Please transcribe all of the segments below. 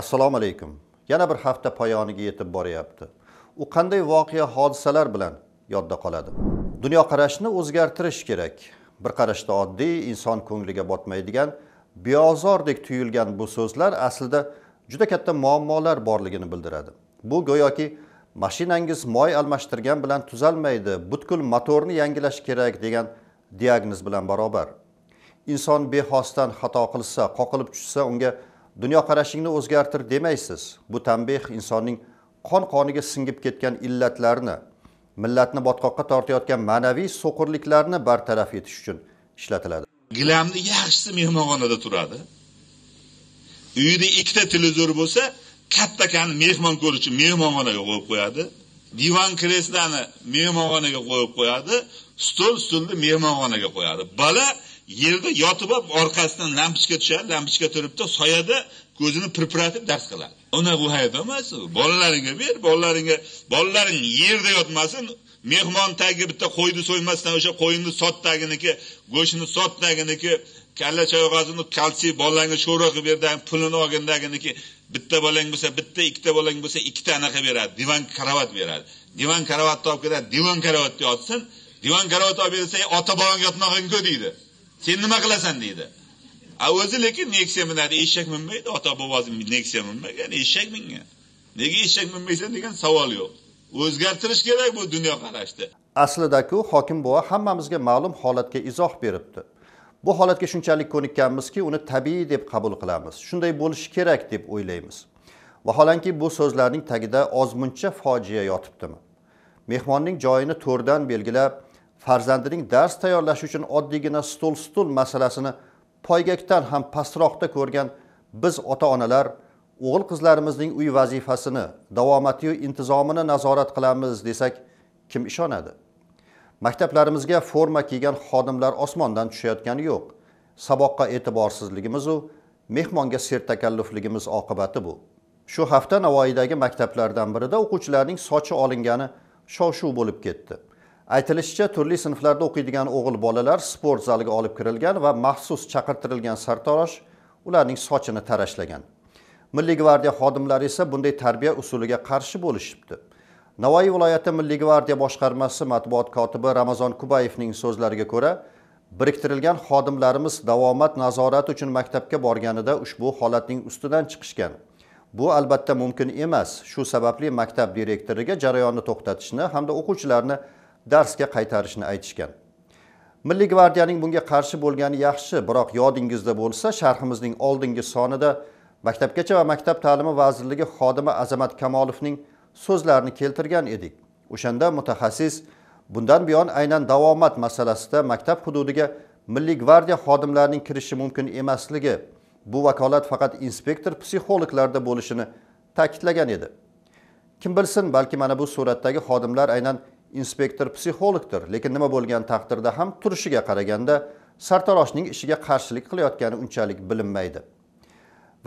assalomu alaykum yana bir hafta poyoniga yetib boryapti u qanday voqea hodisalar bilan yodda qoladi dunyoqarashni o'zgartirish kerak bir qarashda oddiy inson ko'ngliga botmaydigan beozordek tuyulgan bu so'zlar aslida juda katta muammolar borligini bildiradi bu go'yoki mashinangiz moy almashtirgan bilan tuzalmaydi butkul motorni yangilash kerak degan diagnoz bilan barobar inson bexosdan xato qilsa qoqilib tushsa unga dunyoqarashingni o'zgartir demaysiz bu tanbeh insonning qon qoniga singib ketgan illatlarni millatni botqoqqa tortayotgan ma'naviy so'qirliklarni bartaraf etish uchun ishlatiladi gilamni yaxshisi mehmonxonada turadi uyida ikkita televizor bo'lsa kattakani mehmon ko'rish uchun mehmonxonaga qo'yib qo'yadi divan kreslani mehmonxonaga qo'yib qo'yadi stol stulni mehmonxonaga qo'yadi bola yerda yotib olib orqasidan lampochka tushadi lampochka turibdi soyada ko'zini pirpiratib dars qiladi ona bu hayot emas u bolalaringga ber bolalaringga bolalaring yerda yotmasin mehmon tagiga bitta qo'yni so'ymasdan o'sha qo'yinni sot taginiki go'shtini sot taginiki kalla choyog'azini kalsiy bolangga sho'ra qilib berdan pulini olgindaginiki bitta bolang bo'lsa bitta ikkita bolang bo'lsa ikkita anaqa beradi divan karavat beradi divan karavatni olib keladi divan karavatda yotsin divan karavat olib bersa ota bolang yotmagin deydi Sen nima qilasan deydi. A o'zi lekin neksiya minadi, eshak minmaydi, ota-bobosi neksiya minmagan, eshak mingan. Nega eshak minmaysan degan savol yo'q. O'zgartirish kerak bu dunyo aslidaku Aslida-ku hokim bova hammamizga ma'lum holatga izoh beribdi. Bu holatga shunchalik ko'nikkanmizki, uni tabiiy deb qabul qilamiz. Shunday bo'lishi kerak deb o'ylaymiz. Vaholanki bu so'zlarning tagida ozmuncha fojia yotibdimi? Mehmonning joyini to'rdan belgilab, farzandining dars tayyorlashi uchun oddiygina stol stul masalasini poygakdan ham pastroqda ko'rgan biz ota onalar o'g'il qizlarimizning uy vazifasini davomatiyu intizomini nazorat qilamiz desak kim ishonadi maktablarimizga forma kiygan xodimlar osmondan tushayotgani yo'q saboqqa e'tiborsizligimizu mehmonga sertakallufligimiz oqibati bu shu hafta navoiydagi maktablardan birida o'quvchilarning sochi olingani shov shuv bo'lib ketdi aytilishicha turli sinflarda o'qiydigan o'g'il bolalar sport zaliga olib kirilgan va maxsus chaqirtirilgan sartarosh ularning sochini tarashlagan milliy gvardiya xodimlari esa bunday tarbiya usuliga qarshi bo'lishibdi navoiy viloyati milliy gvardiya boshqarmasi matbuot kotibi ramazon kubayevning so'zlariga ko'ra biriktirilgan xodimlarimiz davomat nazorati uchun maktabga borganida ushbu holatning ustidan chiqishgan bu albatta mumkin emas shu sababli maktab direktoriga jarayonni to'xtatishni hamda o'quvchilarni darsga qaytarishni aytishgan milliy gvardiyaning bunga qarshi bo'lgani yaxshi biroq yodingizda bo'lsa sharhimizning oldingi sonida maktabgacha va maktab ta'limi vazirligi xodimi azamat kamolovning so'zlarini keltirgan edik o'shanda mutaxassis bundan buyon aynan davomat masalasida maktab hududiga milliy gvardiya xodimlarining kirishi mumkin emasligi bu vakolat faqat inspektor psixologlarda bo'lishini ta'kidlagan edi kim bilsin balki mana bu suratdagi xodimlar aynan inspektor psixologdir lekin nima bo'lgan taqdirda ham turishiga qaraganda sartaroshning ishiga qarshilik qilayotgani unchalik bilinmaydi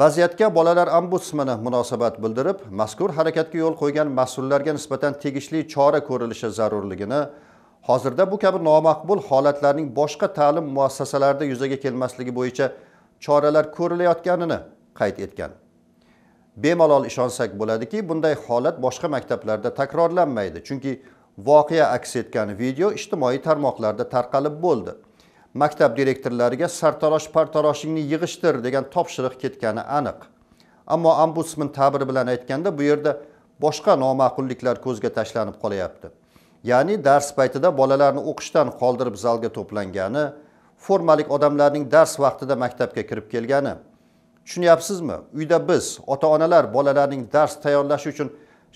vaziyatga bolalar ombudsmani munosabat bildirib mazkur harakatga yo'l qo'ygan mas'ullarga nisbatan tegishli chora ko'rilishi zarurligini hozirda bu kabi nomaqbul holatlarning boshqa ta'lim muassasalarida yuzaga kelmasligi bo'yicha choralar ko'rilayotganini qayd etgan bemalol ishonsak bo'ladiki bunday holat boshqa maktablarda takrorlanmaydi chunki voqea aks etgan video ijtimoiy tarmoqlarda tarqalib bo'ldi maktab direktorlariga sartarosh partaroshingni yig'ishtir degan topshiriq ketgani aniq ammo ombudsman ta'biri bilan aytganda bu yerda boshqa noma'qulliklar ko'zga tashlanib qolyapti ya'ni dars paytida bolalarni o'qishdan qoldirib zalga to'plangani formalik odamlarning dars vaqtida maktabga kirib kelgani tushunyapsizmi uyda biz ota onalar bolalarning dars tayyorlashi uchun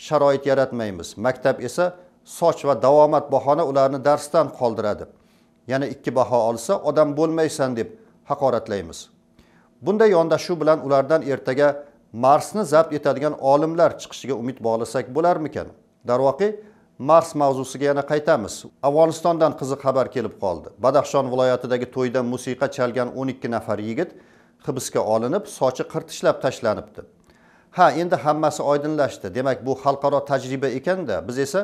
sharoit yaratmaymiz maktab esa soch va davomat bahona ularni darsdan qoldiradi yana ikki baho olsa odam bo'lmaysan deb haqoratlaymiz bunday yondashuv bilan ulardan ertaga marsni zabt etadigan olimlar chiqishiga umid bog'lasak bo'larmikan darvoqe mars mavzusiga yana qaytamiz afg'onistondan qiziq xabar kelib qoldi badaxshon viloyatidagi to'yda musiqa chalgan o'n ikki nafar yigit hibsga olinib sochi qirtishlab tashlanibdi ha endi hammasi oydinlashdi demak bu xalqaro tajriba ekanda biz esa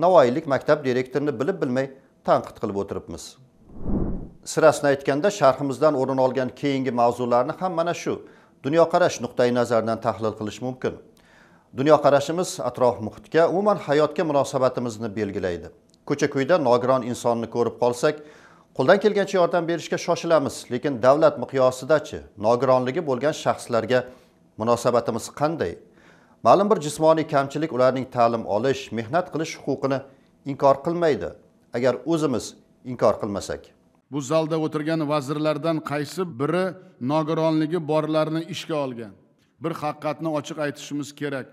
navoiylik maktab direktorini bilib bilmay tanqid qilib o'tiribmiz sirasini aytganda sharhimizdan o'rin olgan keyingi mavzularni ham mana shu dunyoqarash nuqtai nazaridan tahlil qilish mumkin dunyoqarashimiz atrof muhitga umuman hayotga munosabatimizni belgilaydi ko'cha ko'yda nogiron insonni ko'rib qolsak qo'ldan kelgancha yordam berishga shoshilamiz lekin davlat miqyosidachi nogironligi bo'lgan shaxslarga munosabatimiz qanday ma'lum bir jismoniy kamchilik ularning ta'lim olish mehnat qilish huquqini inkor qilmaydi agar o'zimiz inkor qilmasak bu zalda o'tirgan vazirlardan qaysi biri nogironligi borlarni ishga olgan bir haqiqatni ochiq aytishimiz kerak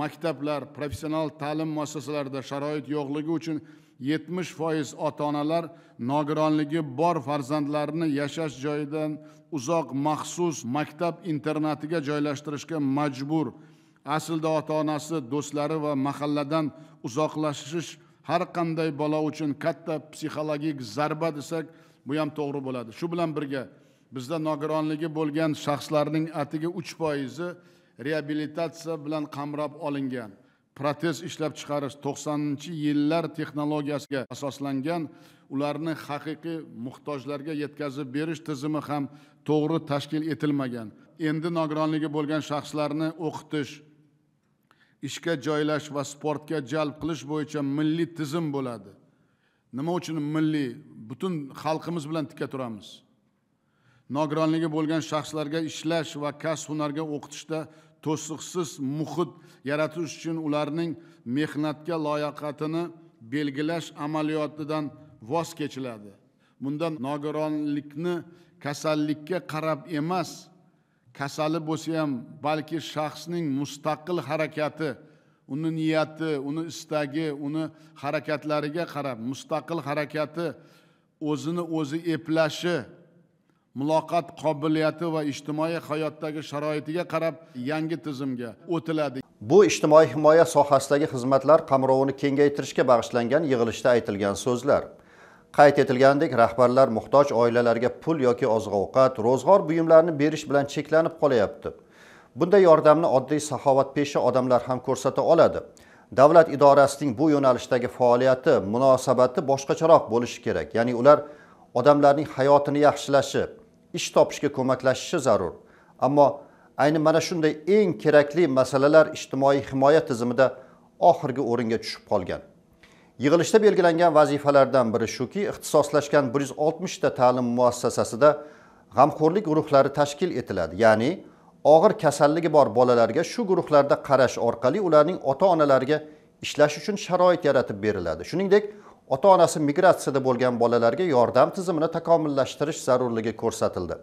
maktablar professional ta'lim muassasalarida sharoit yo'qligi uchun yetmish foiz ota onalar nogironligi bor farzandlarini yashash joyidan uzoq maxsus maktab internatiga joylashtirishga majbur aslida ota onasi do'stlari va mahalladan uzoqlashish har qanday bola uchun katta psixologik zarba desak bu ham to'g'ri bo'ladi shu bilan birga bizda nogironligi bo'lgan shaxslarning atigi uch foizi reabilitatsiya bilan qamrab olingan protez ishlab chiqarish to'qsoninchi yillar texnologiyasiga asoslangan ularni haqiqiy muhtojlarga yetkazib berish tizimi ham to'g'ri tashkil etilmagan endi nogironligi bo'lgan shaxslarni o'qitish ishga joylash va sportga jalb qilish bo'yicha milliy tizim bo'ladi nima uchun milliy butun xalqimiz bilan tikka turamiz nogironligi bo'lgan shaxslarga ishlash va kasb hunarga o'qitishda to'siqsiz muhit yaratish uchun ularning mehnatga loyiqatini belgilash amaliyotidan voz kechiladi bunda nogironlikni kasallikka qarab emas kasali bo'lsa ham balki shaxsning mustaqil harakati uni niyati uni istagi uni harakatlariga qarab mustaqil harakati o'zini o'zi eplashi muloqot qobiliyati va ijtimoiy hayotdagi sharoitiga qarab yangi tizimga o'tiladi bu ijtimoiy himoya sohasidagi xizmatlar qamrovini kengaytirishga bag'ishlangan yig'ilishda aytilgan so'zlar qayd etilganidek rahbarlar muhtoj oilalarga pul yoki oziq ovqat ro'zg'or buyumlarini berish bilan cheklanib qolyapti bunday yordamni oddiy saxovatpesha odamlar ham ko'rsata oladi davlat idorasining bu yo'nalishdagi faoliyati munosabati boshqacharoq bo'lishi kerak ya'ni ular odamlarning hayotini yaxshilashi ish topishga ko'maklashishi zarur ammo ayni mana shunday eng kerakli masalalar ijtimoiy himoya tizimida oxirgi o'ringa tushib qolgan yig'ilishda belgilangan vazifalardan biri shuki ixtisoslashgan 160 ta ta'lim muassasasida g'amxo'rlik guruhlari tashkil etiladi ya'ni og'ir kasalligi bor bolalarga shu guruhlarda qarash orqali ularning ota onalariga ishlash uchun sharoit yaratib beriladi shuningdek ota onasi migratsiyada bo'lgan bolalarga yordam tizimini takomillashtirish zarurligi ko'rsatildi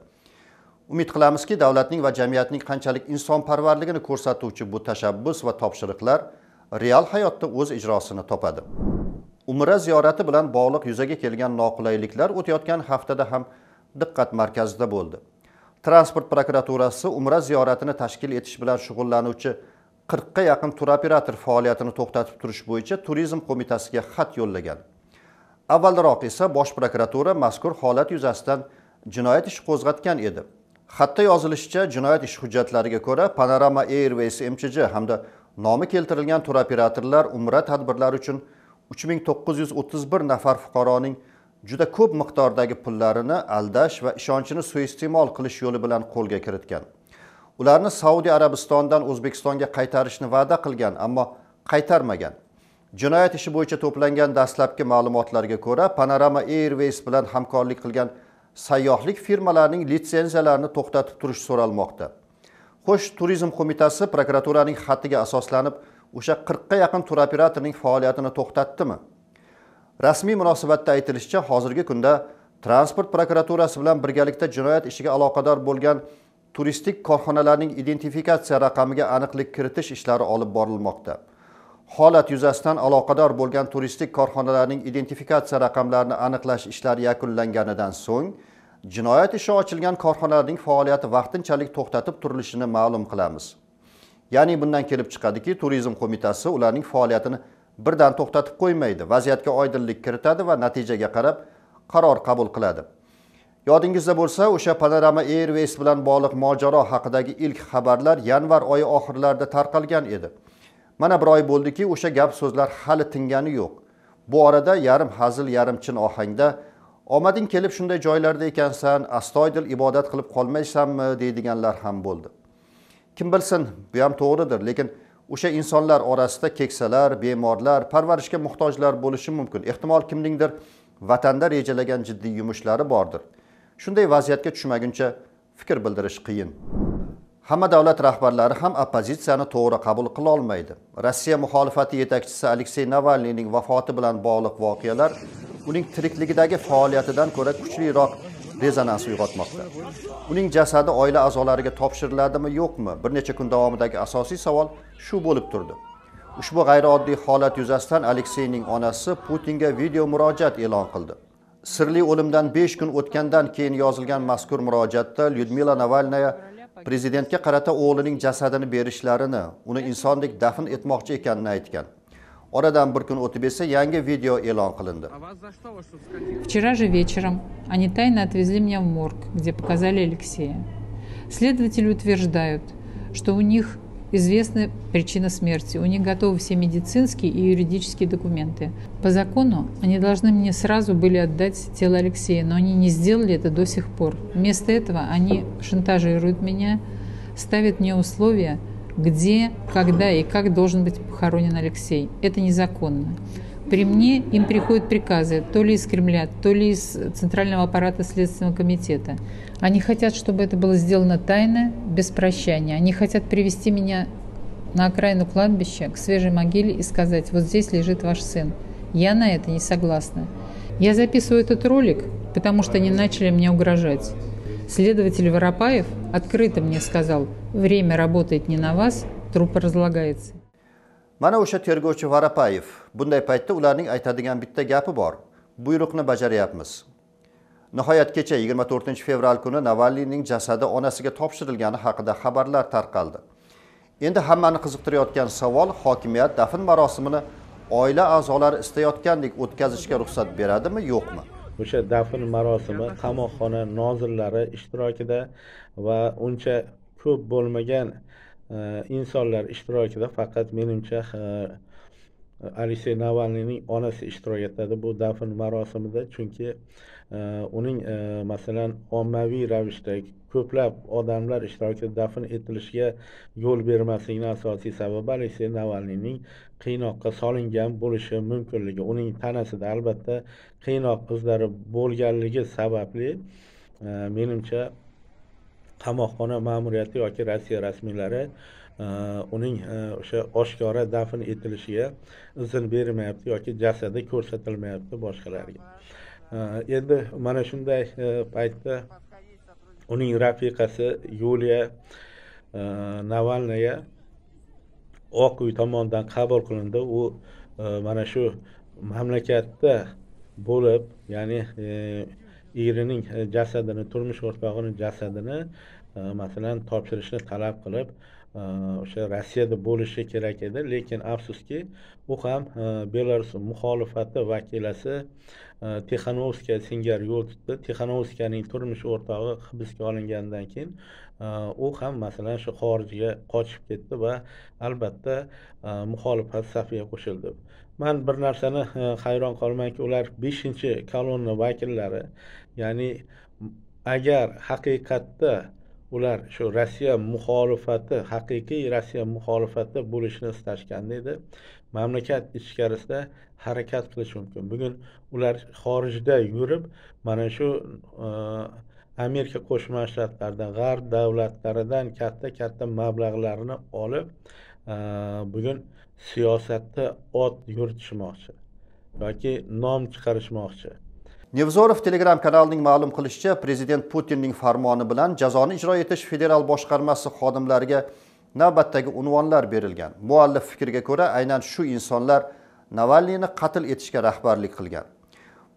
umid qilamizki davlatning va jamiyatning qanchalik insonparvarligini ko'rsatuvchi bu tashabbus va topshiriqlar real hayotda o'z ijrosini topadi umra ziyorati bilan bog'liq yuzaga kelgan noqulayliklar o'tayotgan haftada ham diqqat markazida bo'ldi transport prokuraturasi umra ziyoratini tashkil etish bilan shug'ullanuvchi qirqqa yaqin turoperator faoliyatini to'xtatib turish bo'yicha turizm qo'mitasiga xat yo'llagan avvalroq esa bosh prokuratura mazkur holat yuzasidan jinoyat ishi qo'zg'atgan edi xatda yozilishicha jinoyat ish hujjatlariga ko'ra panorama airways mchj hamda nomi keltirilgan turoperatorlar umra tadbirlari uchun 3931 nafar fuqaroning juda ko'p miqdordagi pullarini aldash va ishonchini suiiste'mol qilish yo'li bilan qo'lga kiritgan ularni saudiya arabistonidan o'zbekistonga qaytarishni va'da qilgan ammo qaytarmagan jinoyat ishi bo'yicha to'plangan dastlabki ma'lumotlarga ko'ra panorama airways bilan hamkorlik qilgan sayyohlik firmalarining litsenziyalarini to'xtatib turish so'ralmoqda xo'sh turizm qo'mitasi prokuraturaning xatiga asoslanib o'sha qirqqa yaqin turoperatorning faoliyatini to'xtatdimi rasmiy munosabatda aytilishicha hozirgi kunda transport prokuraturasi bilan birgalikda jinoyat ishiga aloqador bo'lgan turistik korxonalarning identifikatsiya raqamiga aniqlik kiritish ishlari olib borilmoqda holat yuzasidan aloqador bo'lgan turistik korxonalarning identifikatsiya raqamlarini aniqlash ishlari yakunlanganidan so'ng jinoyat ishi ochilgan korxonalarning faoliyati vaqtinchalik to'xtatib turilishini ma'lum qilamiz ya'ni bundan kelib chiqadiki turizm qo'mitasi ularning faoliyatini birdan to'xtatib qo'ymaydi vaziyatga oydinlik kiritadi va natijaga qarab qaror qabul qiladi yodingizda bo'lsa o'sha panorama airways bilan bog'liq mojaro haqidagi ilk xabarlar yanvar oyi oxirlarida tarqalgan edi mana bir oy bo'ldiki o'sha gap so'zlar hali tingani yo'q bu orada yarim hazil yarim chin ohangda omading kelib shunday joylarda ekansan astoydil ibodat qilib qolmaysanmi deydiganlar ham bo'ldi kim bilsin bu ham to'g'ridir lekin o'sha insonlar orasida keksalar bemorlar parvarishga muhtojlar bo'lishi mumkin ehtimol kimningdir vatanda rejalagan jiddiy yumushlari bordir shunday vaziyatga tushmaguncha fikr bildirish qiyin hamma davlat rahbarlari ham oppozitsiyani to'g'ri qabul qila olmaydi rossiya muxolifati yetakchisi aleksey navalniyning vafoti bilan bog'liq voqealar uning tirikligidagi faoliyatidan ko'ra kuchliroq rezonans uyg'otmoqda uning jasadi oila a'zolariga topshiriladimi yo'qmi bir necha kun davomidagi asosiy savol shu bo'lib turdi ushbu g'ayrioddiy holat yuzasidan alekseyning onasi putinga video murojaat e'lon qildi sirli o'limdan 5 kun o'tgandan keyin yozilgan mazkur murojaatda lyudmila navalnaya prezidentga qarata o'g'lining jasadini berishlarini uni insondek dafn etmoqchi ekanini aytgan Oradan bir kun o'tib esa yangi video Вчера же вечером они тайно отвезли меня в морг, где показали Алексея. Следователи утверждают, что у них известна причина смерти, у них готовы все медицинские и юридические документы. По закону они должны мне сразу были отдать тело Алексея, но они не сделали это до сих пор. Вместо этого они шантажируют меня, ставят мне условия – где, когда и как должен быть похоронен Алексей. Это незаконно. При мне им приходят приказы то ли из Кремля, то ли из Центрального аппарата Следственного комитета. Они хотят, чтобы это было сделано тайно, без прощания. Они хотят привести меня на окраину кладбища к свежей могиле и сказать, вот здесь лежит ваш сын. Я на это не согласна. Я записываю этот ролик, потому что они начали мне угрожать. Следователь Воропаев открыто мне сказал, время работает не на вас, труп разлагается. mana o'sha tergovchi varapayev bunday paytda ularning aytadigan bitta gapi bor buyruqni bajaryapmiz nihoyat kecha 24 fevral kuni navalniyning jasadi onasiga topshirilgani haqida xabarlar tarqaldi endi hammani qiziqtirayotgan savol hokimiyat dafn marosimini oila a'zolari istayotgandek o'tkazishga ruxsat beradimi yo'qmi o'sha dafn marosimi qamoqxona nozirlari ishtirokida va uncha ko'p bo'lmagan e, insonlar ishtirokida faqat menimcha e, alisey navalniyning onasi ishtirok etadi bu dafn marosimida chunki uning e, masalan ommaviy ravishda ko'plab odamlar ishtirokida dafn etilishiga yo'l bermasligini asosiy sababi aleksey navalniyning qiynoqqa solingan bo'lishi mumkinligi uning tanasida albatta qiynoq izlari bo'lganligi sababli e, menimcha qamoqxona ma'muriyati yoki rossiya rasmiylari e, uning o'sha oshkora dafn etilishiga izn bermayapti yoki jasadi ko'rsatilmayapti boshqalarga endi mana shunday e, paytda uning rafiqasi yuliya e, navalnaya oq uy tomonidan qabul qilindi u e, mana shu mamlakatda bo'lib ya'ni erining jasadini turmush o'rtog'ini jasadini masalan topshirishni talab qilib o'sha rossiyada bo'lishi kerak edi lekin afsuski u ham e, belarus muxolifati vakilasi e, tixanovskaya singari yo'l tutdi tixanovskayaning turmush o'rtog'i hibsga olingandan keyin e, u ham masalan shu xorijga qochib ketdi va albatta muxolifat safiga qo'shildi man bir narsani hayron qolmanki ular beshinchi kolonna vakillari ya'ni agar haqiqatda ular shu rossiya muxolifati haqiqiy rossiya muxolifati bo'lishni istashganda edi mamlakat ichkarisida harakat qilish mumkin bugun ular xorijda yurib mana shu e, amerika qo'shma shtatlarida g'arb davlatlaridan katta katta mablag'larni olib e, bugun siyosatda ot yuritishmoqchi yoki nom chiqarishmoqchi nevzorov telegram kanalining ma'lum qilishicha prezident putinning farmoni bilan jazoni ijro etish federal boshqarmasi xodimlariga navbatdagi unvonlar berilgan muallif fikriga ko'ra aynan shu insonlar navalniyni qatl etishga rahbarlik qilgan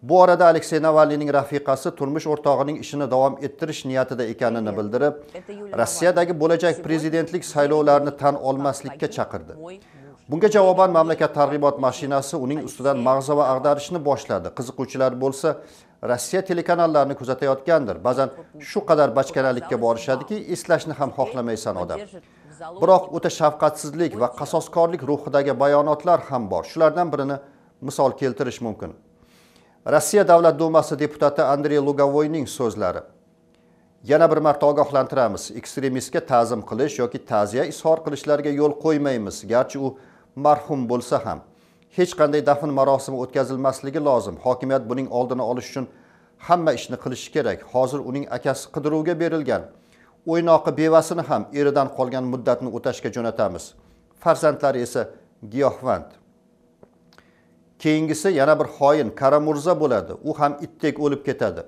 bu orada aleksey navalniyning rafiqasi turmush o'rtog'ining ishini davom ettirish niyatida ekanini bildirib rossiyadagi bo'lajak prezidentlik saylovlarini tan olmaslikka chaqirdi bunga javoban mamlakat targ'ibot mashinasi uning ustidan mag'za va ag'darishni boshladi qiziquvchilar bo'lsa rossiya telekanallarini kuzatayotgandir ba'zan shu qadar bachkanalikka borishadiki eslashni ham xohlamaysan odam biroq o'ta shafqatsizlik va qasoskorlik ruhidagi bayonotlar ham bor shulardan birini misol keltirish mumkin rossiya davlat dumasi deputati andrey lugovoyning so'zlari yana bir marta ogohlantiramiz ekstremistga ta'zim qilish yoki ta'ziya izhor qilishlariga yo'l qo'ymaymiz garchi u marhum bo'lsa ham hech qanday dafn marosimi o'tkazilmasligi lozim hokimiyat buning oldini olish uchun hamma ishni qilishi kerak hozir uning akasi qidiruvga berilgan o'ynoqi bevasini ham eridan qolgan muddatni o'tashga jo'natamiz farzandlari esa giyohvand keyingisi yana bir xoin karamurza bo'ladi u ham itdek o'lib ketadi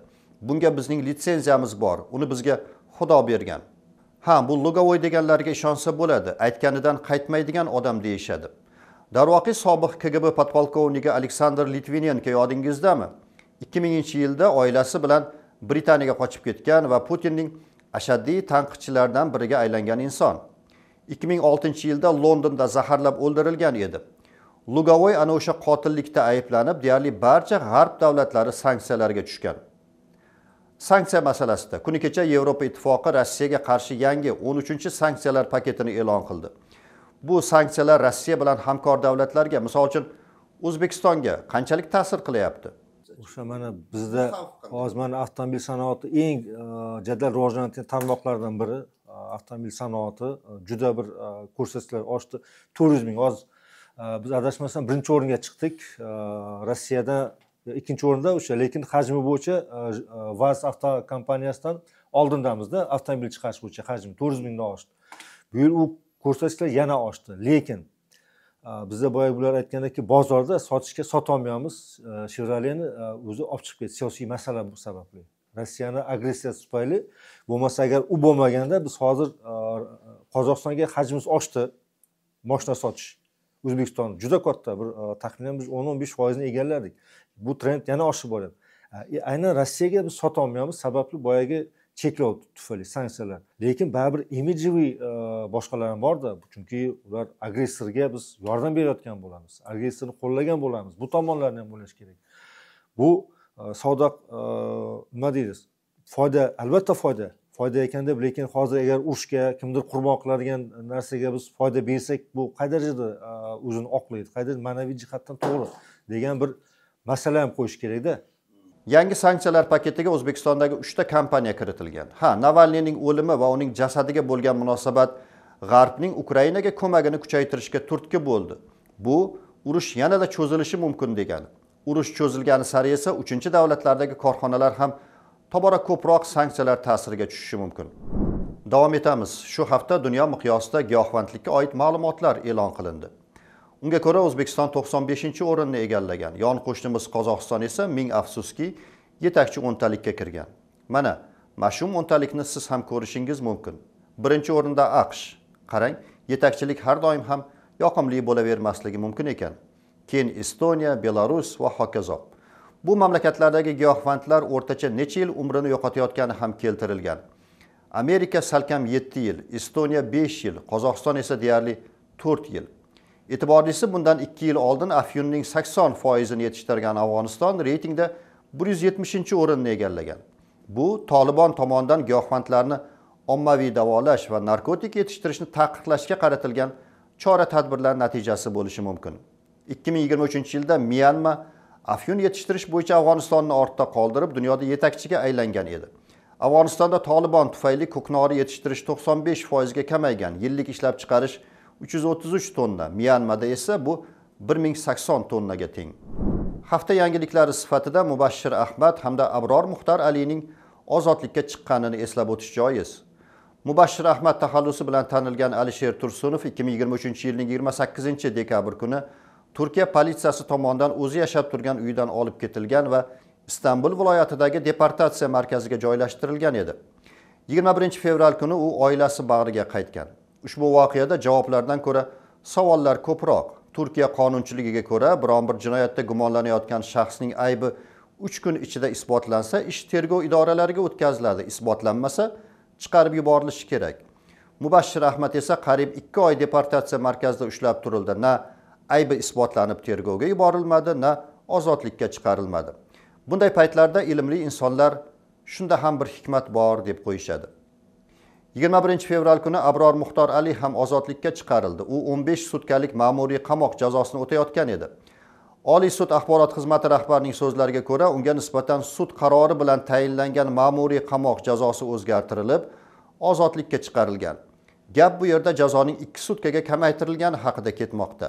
bunga bizning litsenziyamiz bor uni bizga xudo bergan ha bu lugovoy deganlarga ishonsa bo'ladi aytganidan qaytmaydigan odam deyishadi darvoqe sobiq kgb podpolkovniki aleksandr litvinenko yodingizdami 2000 yilda oilasi bilan britaniyaga qochib ketgan va putinning ashaddiy tanqidchilaridan biriga aylangan inson 2006 yilda londonda zaharlab o'ldirilgan edi lugovoy ana o'sha qotillikda ayblanib deyarli barcha g'arb davlatlari sanksiyalarga tushgan sanksiya masalasida kuni kecha yevropa ittifoqi rossiyaga qarshi yangi 13 sanksiyalar paketini e'lon qildi bu sanksiyalar rossiya bilan hamkor davlatlarga misol uchun o'zbekistonga qanchalik ta'sir qilyapti o'sha mana bizda hozir mana avtomobil sanoati eng e, jadal rivojlanayotgan tarmoqlardan biri e, avtomobil sanoati e, juda bir ko'rsatkichlar oshdi to'rt yuz ming hozir biz adashmasam birinchi o'ringa chiqdik rossiyada ikkinchi o'rinda o'sha lekin hajmi bo'yicha e, e, vaz avto kompaniyasidan oldindamizda avtomobil chiqarish bo'yicha hajm to'rt yuz mingdan oshdi bu yil u ko'rsatkichlar yana oshdi lekin e, bizda boyagi bular aytgandek bozorda sotishga sotolmayapmiz chevroleni o'zi olib chiqib ketdi siyosiy masala sababli rossiyani agressiyasi tufayli bo'lmasa agar u bo'lmaganda biz hozir qozog'istonga hajmimiz oshdi moshina sotish o'zbekiston juda katta bir taxminan biz o'n o'n besh foizni egallardik bu trend yana oshib boradi e, aynan rossiyaga biz sota olmayapmiz sababli boyagi cheklov tufayli sanksiyalar lekin baribir imijiviy e, boshqalar ham borda chunki ular agressorga biz yordam berayotgan bo'lamiz agressorni qo'llagan bo'lamiz bu tomonlarni ham o'ylash kerak bu e, savdo nima deymiz foyda albatta foyda foyda ekan deb lekin hozir agar urushga kimdir qurbon qiladigan narsaga biz foyda bersak bu qay darajada o'zini oqlaydi qay ma'naviy jihatdan to'g'ri degan bir masala ham qo'yish kerakda yangi sanksiyalar paketiga o'zbekistondagi uchta kompaniya kiritilgan ha navalniyning o'limi va uning jasadiga bo'lgan munosabat g'arbning ukrainaga ko'magini kuchaytirishga turtki bo'ldi bu urush yanada cho'zilishi mumkin degani urush cho'zilgani sari esa uchinchi davlatlardagi korxonalar ham tobora ko'proq sanksiyalar ta'siriga tushishi mumkin davom etamiz shu hafta dunyo miqyosida giyohvandlikka oid ma'lumotlar e'lon qilindi unga ko'ra o'zbekiston 95 o'rinni egallagan yon qo'shnimiz qozog'iston esa ming afsuski yetakchi o'ntalikka kirgan mana mana shu o'ntalikni siz ham ko'rishingiz mumkin birinchi o'rinda aqsh qarang yetakchilik har doim ham yoqimli bo'lavermasligi mumkin ekan keyin estoniya belarus va hokazo bu mamlakatlardagi giyohvandlar o'rtacha necha yil umrini yo'qotayotgani ham keltirilgan amerika salkam 7 yil estoniya 5 yil qozog'iston esa deyarli 4 yil e'tiborlisi bundan ikki yil oldin afyunning sakson foizini yetishtirgan afg'oniston reytingda bir yuz yetmishinchi o'rinni egallagan bu tolibon tomonidan giyohvandlarni ommaviy davolash va narkotik yetishtirishni taqiqlashga qaratilgan chora tadbirlar natijasi bo'lishi mumkin ikki ming yigirma uchinchi yilda myanma afyun yetishtirish bo'yicha afg'onistonni ortda qoldirib dunyoda yetakchiga aylangan edi afg'onistonda tolibon tufayli ko'knori yetishtirish to'qson besh foizga kamaygan yillik ishlab chiqarish 333 tonna, Myanmada esa bu 1080 tonnaga teng. Hafta yangiliklari sifatida Mubashshir Ahmad hamda Abror Muxtar Alining ozodlikka chiqqanini eslab o'tish joiz. Mubashshir Ahmad taxallusi bilan tanilgan Alisher Tursunov 2023 yilning 28-dekabr kuni Turkiya politsiyasi tomonidan o'zi yashab turgan uyidan olib ketilgan va Istanbul viloyatidagi deportatsiya markaziga joylashtirilgan edi. 21 fevral kuni u oilasi bag'riga qaytgan. ushbu voqeada javoblardan ko'ra savollar ko'proq turkiya qonunchiligiga ko'ra biron bir jinoyatda gumonlanayotgan shaxsning aybi uch kun ichida isbotlansa ish tergov idoralariga o'tkaziladi isbotlanmasa chiqarib yuborilishi kerak mubashshir ahmad esa qariyb ikki oy deportatsiya markazida ushlab turildi na aybi isbotlanib tergovga yuborilmadi na ozodlikka chiqarilmadi bunday paytlarda ilmli insonlar shunda ham bir hikmat bor deb qo'yishadi 21 fevral kuni abror muxtor ali ham ozodlikka chiqarildi u 15 sutkalik ma'muriy qamoq jazosini o'tayotgan edi oliy sud axborot xizmati rahbarining so'zlariga ko'ra unga nisbatan sud qarori bilan tayinlangan ma'muriy qamoq jazosi o'zgartirilib ozodlikka chiqarilgan gap bu yerda jazoning 2 sutkaga kamaytirilgani haqida ketmoqda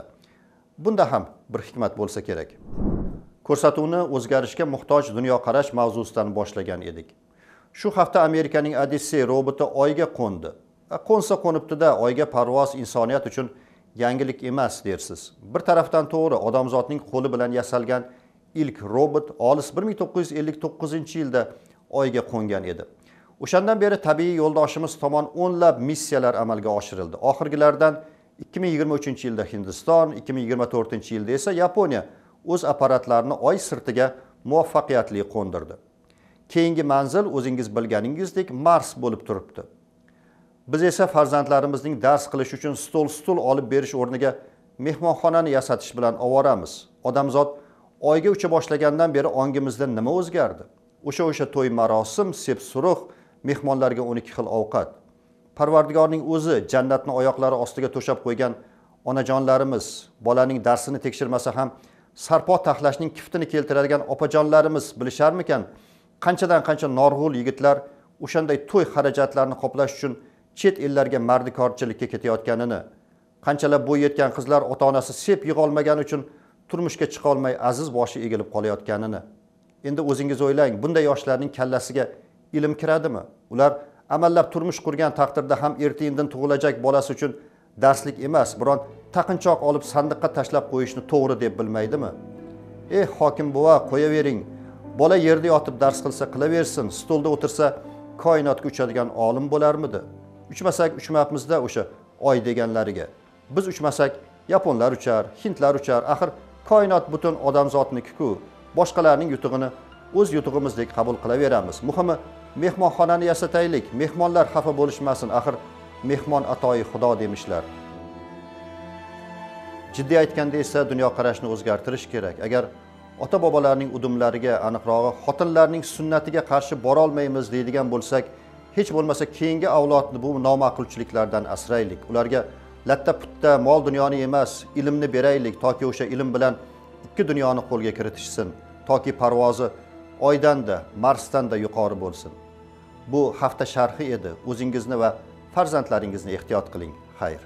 bunda ham bir hikmat bo'lsa kerak ko'rsatuvni o'zgarishga muhtoj dunyoqarash mavzusidan boshlagan edik shu hafta amerikaning odissey roboti oyga qo'ndi qo'nsa qo'nibdida oyga parvoz insoniyat uchun yangilik emas dersiz bir tarafdan to'g'ri odamzodning qo'li bilan yasalgan ilk robot olis 1959 yilda oyga qo'ngan edi o'shandan beri tabiiy yo'ldoshimiz tomon o'nlab missiyalar amalga oshirildi oxirgilaridan 2023 yilda hindiston 2024 yilda esa yaponiya o'z apparatlarini oy sirtiga muvaffaqiyatli qo'ndirdi keyingi manzil o'zingiz bilganingizdek mars bo'lib turibdi biz esa farzandlarimizning dars qilish uchun stol stul olib berish o'rniga mehmonxonani yasatish bilan ovoramiz odamzod oyga ucha boshlagandan beri ongimizda nima o'zgardi o'sha o'sha to'y marosim sep surug' mehmonlarga o'n ikki xil ovqat parvardigorning o'zi jannatni oyoqlari ostiga to'shab qo'ygan onajonlarimiz bolaning darsini tekshirmasa ham sarpo taxlashning kiftini keltiradigan opajonlarimiz bilisharmikan qanchadan qancha norg'ul yigitlar o'shanday to'y xarajatlarini qoplash uchun chet ellarga mardikorchilikka ketayotganini qanchalab bo'y yetgan qizlar ota onasi sep yig'olmagani uchun turmushga chiqolmay aziz boshi egilib qolayotganini endi o'zingiz o'ylang bunday yoshlarning kallasiga ilm kiradimi ular amallab turmush qurgan taqdirda ham erta indin tug'ilajak bolasi uchun darslik emas biron taqinchoq olib sandiqqa tashlab qo'yishni to'g'ri deb bilmaydimi ey eh, hokim buva qo'yavering bola yerda yotib dars qilsa qilaversin stolda o'tirsa koinotga uchadigan olim bo'larmidi uchmasak uchmabmizda o'sha oy deganlariga biz uchmasak yaponlar uchar hindlar uchar axir koinot butun odamzodnikiku boshqalarning yutug'ini o'z yutug'imizdek qabul qilaveramiz muhimi mehmonxonani yasataylik mehmonlar xafa bo'lishmasin axir mehmon atoyi xudo demishlar jiddiy aytganda esa dunyoqarashni o'zgartirish kerak agar ota bobolarning udumlariga aniqrog'i xotinlarning sunnatiga qarshi borolmaymiz deydigan bo'lsak hech bo'lmasa keyingi avlodni bu noma'qulchiliklardan asraylik ularga latta putta mol dunyoni emas ilmni beraylik toki o'sha ilm bilan ikki dunyoni qo'lga kiritishsin toki parvozi oydan da marsdan da yuqori bo'lsin bu hafta sharhi edi o'zingizni va farzandlaringizni ehtiyot qiling xayr